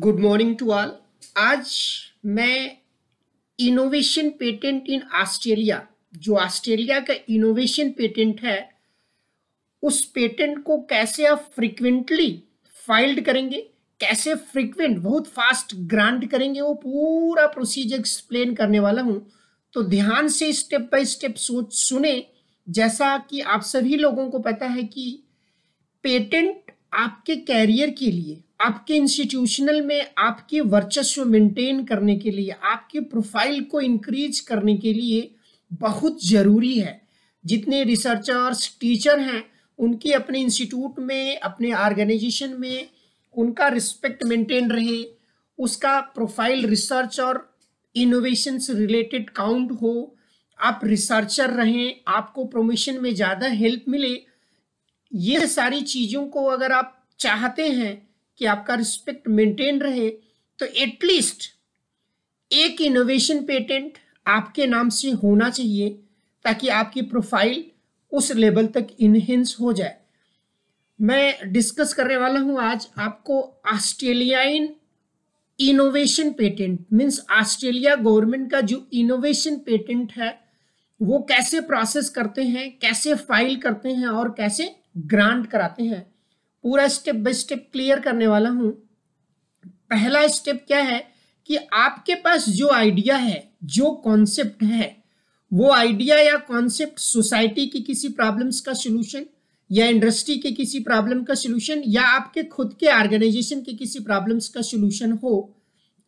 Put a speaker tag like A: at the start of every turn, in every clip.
A: good morning to all आज मैं innovation patent in Australia जो ऑस्ट्रेलिया का इनोवेशन पेटेंट है उस पेटेंट को कैसे आप फ्रिक्वेंटली फाइल्ड करेंगे कैसे फ्रिक्वेंट बहुत फास्ट ग्रांट करेंगे वो पूरा प्रोसीजर एक्सप्लेन करने वाला हूँ तो ध्यान से स्टेप बाय स्टेप सोच सुने जैसा कि आप सभी लोगों को पता है कि पेटेंट आपके कैरियर के लिए आपके इंस्टीट्यूशनल में आपके वर्चस्व मेंटेन करने के लिए आपके प्रोफाइल को इंक्रीज करने के लिए बहुत ज़रूरी है जितने रिसर्चर्स टीचर हैं उनकी अपने इंस्टीट्यूट में अपने ऑर्गेनाइजेशन में उनका रिस्पेक्ट मेंटेन रहे उसका प्रोफाइल रिसर्च और इनोवेशन से रिलेटेड काउंट हो आप रिसर्चर रहें आपको प्रमोशन में ज़्यादा हेल्प मिले ये सारी चीज़ों को अगर आप चाहते हैं कि आपका रिस्पेक्ट मेंटेन रहे तो एटलीस्ट एक इनोवेशन पेटेंट आपके नाम से होना चाहिए ताकि आपकी प्रोफाइल उस लेवल तक इनहेंस हो जाए मैं डिस्कस करने वाला हूं आज आपको Australian innovation patent means Australia government का जो इनोवेशन पेटेंट है वो कैसे प्रोसेस करते हैं कैसे फाइल करते हैं और कैसे ग्रांट कराते हैं पूरा स्टेप बाय स्टेप क्लियर करने वाला हूँ पहला स्टेप क्या है कि आपके पास जो आइडिया है जो कॉन्सेप्ट है वो आइडिया या कॉन्सेप्ट सोसाइटी की किसी प्रॉब्लम्स का सोल्यूशन या इंडस्ट्री के किसी प्रॉब्लम का सोल्यूशन या आपके खुद के ऑर्गेनाइजेशन के किसी प्रॉब्लम्स का सोल्यूशन हो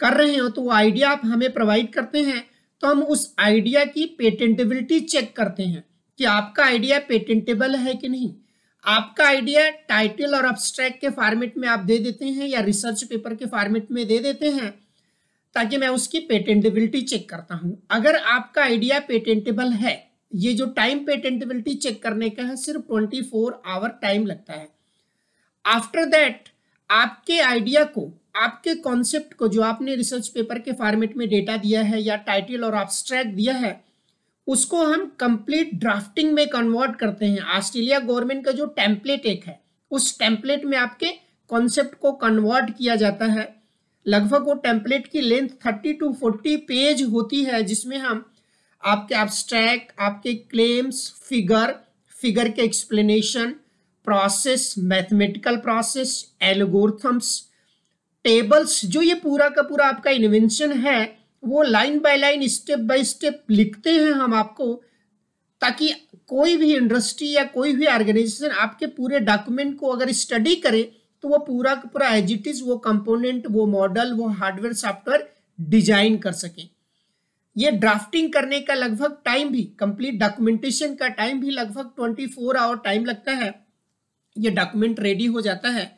A: कर रहे हो तो वो आइडिया आप हमें प्रोवाइड करते हैं तो हम उस आइडिया की पेटेंटेबिलिटी चेक करते हैं कि आपका आइडिया पेटेंटेबल है कि नहीं आपका आइडिया टाइटल और अब्स्ट्रैक्ट के फॉर्मेट में आप दे देते हैं या रिसर्च पेपर के फॉर्मेट में दे देते हैं ताकि मैं उसकी पेटेंटेबिलिटी चेक करता हूं अगर आपका आइडिया पेटेंटेबल है ये जो टाइम पेटेंटेबिलिटी चेक करने का है सिर्फ ट्वेंटी फोर आवर टाइम लगता है आफ्टर दैट आपके आइडिया को आपके कॉन्सेप्ट को जो आपने रिसर्च पेपर के फॉर्मेट में डेटा दिया है या टाइटल और ऑब्स्ट्रैक्ट दिया है उसको हम कंप्लीट ड्राफ्टिंग में कन्वर्ट करते हैं ऑस्ट्रेलिया गवर्नमेंट का जो टेम्पलेट एक है उस टेम्पलेट में आपके कॉन्सेप्ट को कन्वर्ट किया जाता है लगभग वो टेम्पलेट की length thirty two forty page होती है जिसमें हम आपके एब्स्ट्रैक आपके क्लेम्स फिगर फिगर के explanation process mathematical process algorithms tables जो ये पूरा का पूरा आपका इन्वेंशन है वो line by line step by step लिखते हैं हम आपको ताकि कोई भी इंडस्ट्री या कोई भी ऑर्गेनाइजेशन आपके पूरे डॉक्यूमेंट को अगर स्टडी करे तो वो पूरा पूरा एज इट इज वो कंपोनेंट वो मॉडल वो हार्डवेयर सॉफ्टवेयर डिजाइन कर सके ये ड्राफ्टिंग करने का लगभग टाइम भी कंप्लीट डॉक्यूमेंटेशन का टाइम भी लगभग ट्वेंटी फोर आवर टाइम लगता है ये डॉक्यूमेंट रेडी हो जाता है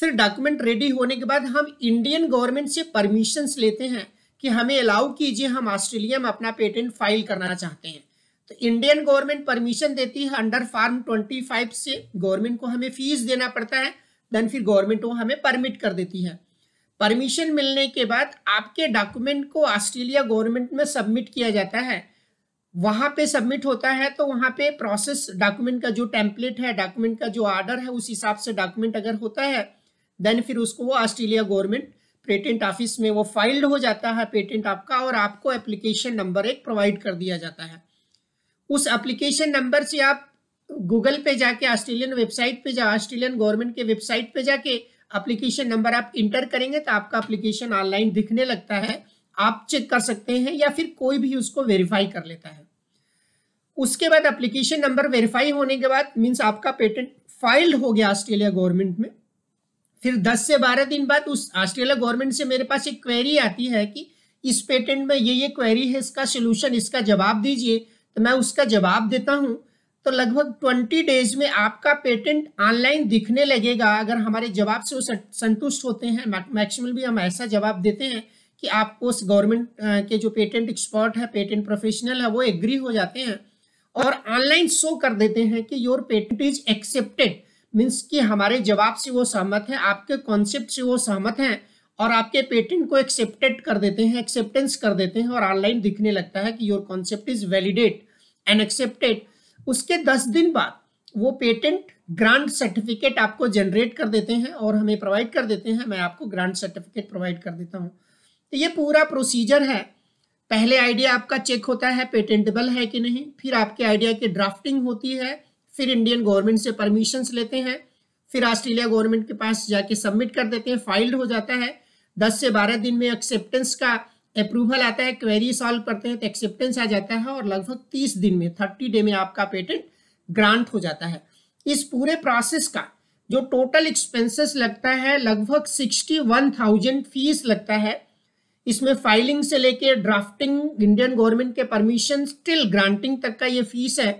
A: फिर डॉक्यूमेंट रेडी होने के बाद हम इंडियन गवर्नमेंट से परमिशंस लेते हैं कि हमें अलाउ कीजिए हम ऑस्ट्रेलिया में अपना पेटेंट फाइल करना चाहते हैं तो इंडियन गवर्नमेंट परमिशन देती है अंडर फार्म 25 से गवर्नमेंट को हमें फीस देना पड़ता है देन फिर गवर्नमेंट वो हमें परमिट कर देती है परमिशन मिलने के बाद आपके डॉक्यूमेंट को ऑस्ट्रेलिया गवर्नमेंट में सबमिट किया जाता है वहाँ पे सबमिट होता है तो वहाँ पे प्रोसेस डॉक्यूमेंट का जो टेम्पलेट है डॉक्यूमेंट का जो ऑर्डर है उस हिसाब से डॉक्यूमेंट अगर होता है देन फिर उसको वो ऑस्ट्रेलिया गवर्नमेंट पेटेंट ऑफिस में वो फाइल्ड हो जाता है पेटेंट आपका और आपको एप्लीकेशन नंबर एक प्रोवाइड कर दिया जाता है उस एप्लीकेशन नंबर से आप गूगल पे जाके ऑस्ट्रेलियन वेबसाइट पे जा ऑस्ट्रेलियन गवर्नमेंट के वेबसाइट पे जाके एप्लीकेशन नंबर आप इंटर करेंगे तो आपका एप्लीकेशन ऑनलाइन दिखने लगता है आप चेक कर सकते हैं या फिर कोई भी उसको वेरीफाई कर लेता है उसके बाद एप्लीकेशन नंबर वेरीफाई होने के बाद मीन्स आपका पेटेंट फाइल्ड हो गया ऑस्ट्रेलिया गवर्नमेंट में फिर 10 से 12 दिन बाद उस ऑस्ट्रेलिया गवर्नमेंट से मेरे पास एक क्वेरी आती है कि इस पेटेंट में ये ये क्वेरी है इसका सोल्यूशन इसका जवाब दीजिए तो मैं उसका जवाब देता हूँ तो लगभग ट्वेंटी डेज में आपका पेटेंट ऑनलाइन दिखने लगेगा अगर हमारे जवाब से वो संतुष्ट होते हैं मैक्सिमम भी हम ऐसा जवाब देते हैं कि आपको उस गवर्नमेंट के जो पेटेंट एक्सपर्ट है पेटेंट प्रोफेशनल है वो एग्री हो जाते हैं और ऑनलाइन शो कर देते हैं कि your patent is accepted means कि हमारे जवाब से वो सहमत हैं आपके कॉन्सेप्ट से वो सहमत हैं और आपके पेटेंट को एक्सेप्टेड कर देते हैं एक्सेप्टेंस कर देते हैं और ऑनलाइन दिखने लगता है कि your concept is validate and accepted उसके दस दिन बाद वो पेटेंट ग्रांट सर्टिफिकेट आपको जनरेट कर देते हैं और हमें प्रोवाइड कर देते हैं मैं आपको ग्रांट सर्टिफिकेट प्रोवाइड कर देता हूँ तो ये पूरा प्रोसीजर है पहले आइडिया आपका चेक होता है पेटेंटेबल है कि नहीं फिर आपके आइडिया की ड्राफ्टिंग होती है फिर इंडियन गवर्नमेंट से परमिशन लेते हैं फिर ऑस्ट्रेलिया गवर्नमेंट के पास जाके सबमिट कर देते हैं फाइल्ड हो जाता है दस से बारह दिन में एक्सेप्टेंस का अप्रूवल आता है क्वेरी सॉल्व करते हैं तो एक्सेप्टेंस आ जाता है और लगभग तीस दिन में थर्टी डे में आपका पेटेंट ग्रांट हो जाता है इस पूरे प्रोसेस का जो टोटल एक्सपेंसेस लगता है लगभग सिक्सटी वन थाउजेंड फीस लगता है इसमें फाइलिंग से लेके ड्राफ्टिंग इंडियन गवर्नमेंट के परमिशन स्टिल ग्रांटिंग तक का ये फीस है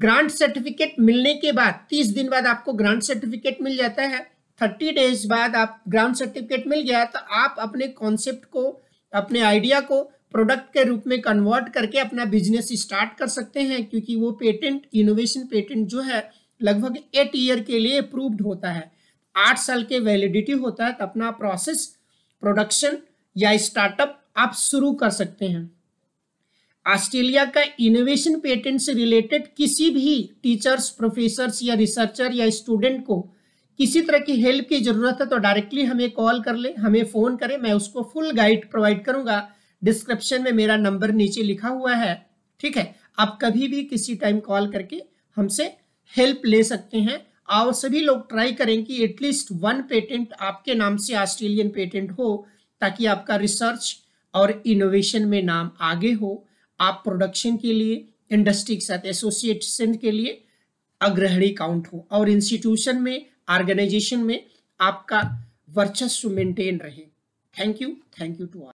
A: ग्रांट सर्टिफिकेट मिलने के बाद तीस दिन बाद आपको ग्रांट सर्टिफिकेट मिल जाता है थर्टी डेज बाद आप ग्रांट सर्टिफिकेट मिल गया तो आप अपने कॉन्सेप्ट को अपने आइडिया को प्रोडक्ट के रूप में कन्वर्ट करके अपना बिजनेस स्टार्ट कर सकते हैं क्योंकि वो पेटेंट इनोवेशन पेटेंट जो है लगभग एट ईयर के लिए अप्रूव्ड होता है आठ साल के वैलिडिटी होता है तो अपना प्रोसेस प्रोडक्शन या स्टार्टअप आप शुरू कर सकते हैं ऑस्ट्रेलिया का इनोवेशन पेटेंट से रिलेटेड किसी भी टीचर्स प्रोफेसर्स या रिसर्चर या स्टूडेंट को किसी तरह की हेल्प की ज़रूरत है तो डायरेक्टली हमें कॉल कर ले हमें फ़ोन करें मैं उसको फुल गाइड प्रोवाइड करूंगा डिस्क्रिप्शन में मेरा नंबर नीचे लिखा हुआ है ठीक है आप कभी भी किसी टाइम कॉल करके हमसे हेल्प ले सकते हैं और सभी लोग ट्राई करें कि एटलीस्ट वन पेटेंट आपके नाम से ऑस्ट्रेलियन पेटेंट हो ताकि आपका रिसर्च और इनोवेशन में नाम आगे हो आप प्रोडक्शन के लिए इंडस्ट्री के साथ एसोसिएशन के लिए अग्रहणी काउंट हो और इंस्टीट्यूशन में ऑर्गेनाइजेशन में आपका वर्चस्व मेंटेन रहे thank you thank you to